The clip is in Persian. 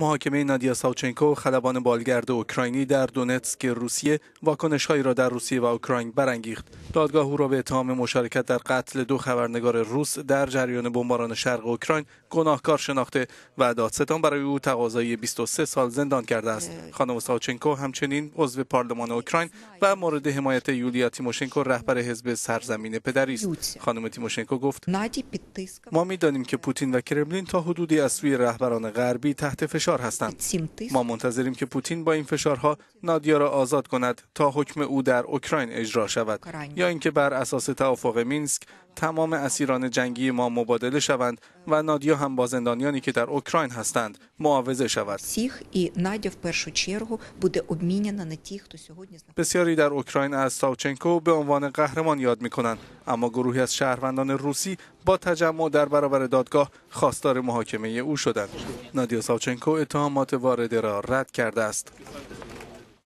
محاکمه نادیا ساوچنکو خلبان بالگرد اوکراینی در دونتسک روسیه واکنشهایی را در روسیه و اوکراین برانگیخت دادگاه او را به اتهام مشارکت در قتل دو خبرنگار روس در جریان بمباران شرق اوکراین گناهکار شناخته و دادستان برای او تقاضای 23 سال زندان کرده است خانم ساوچنکو همچنین عضو پارلمان اوکراین و مورد حمایت یولیا تیموشنکو رهبر حزب سرزمین پدری است خانم تیموشنکو گفت ما میدانیم که پوتین و کرملین تا حدودی از سوی رهبران غربی تحت فشار هستند ما منتظریم که پوتین با این فشارها نادیا را آزاد کند تا حکم او در اوکراین اجرا شود یا اینکه بر اساس توافق مینسک تمام اسیران جنگی ما مبادله شوند و نادیا هم با زندانیانی که در اوکراین هستند معاوضه شود. بسیاری در اوکراین از ساوچنکو به عنوان قهرمان یاد می کنند اما گروهی از شهروندان روسی با تجمع در برابر دادگاه خواستار محاکمه او شدند. نادیا ساوچنکو اتهامات وارده را رد کرده است.